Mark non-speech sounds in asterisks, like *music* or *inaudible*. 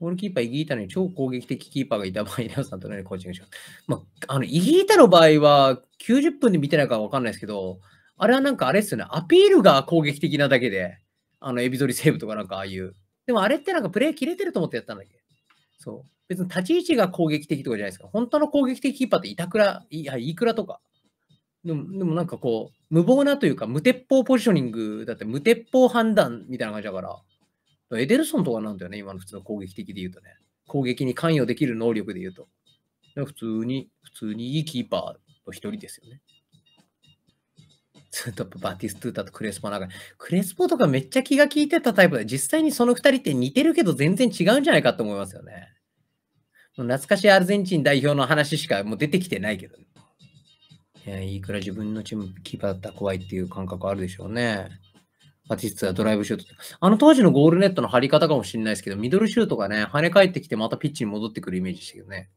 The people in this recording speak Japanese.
ゴールキーパー、イギータに超攻撃的キーパーがいた場合、レオさんとのようにコーチングします。まあ、あの、イギータの場合は、90分で見てないからわかんないですけど、あれはなんかあれっすよね、アピールが攻撃的なだけで、あの、エビゾリセーブとかなんかああいう。でもあれってなんかプレイ切れてると思ってやったんだっけそう。別に立ち位置が攻撃的とかじゃないですか。本当の攻撃的キーパーって板倉、いや、いくらとか。でも、でもなんかこう、無謀なというか、無鉄砲ポジショニングだって、無鉄砲判断みたいな感じだから。エデルソンとかなんだよね、今の普通の攻撃的で言うとね。攻撃に関与できる能力で言うと。普通に、普通にいいキーパーの一人ですよね。ず *laughs* っとバティストゥータとクレスポなんか、クレスポとかめっちゃ気が利いてたタイプで、実際にその2人って似てるけど全然違うんじゃないかと思いますよね。もう懐かしいアルゼンチン代表の話しかもう出てきてないけど、いや、いくら自分のチームキーパーだったら怖いっていう感覚あるでしょうね。アティスがドライブシュート。あの当時のゴールネットの張り方かもしれないですけど、ミドルシュートがね、跳ね返ってきてまたピッチに戻ってくるイメージでしたけどね。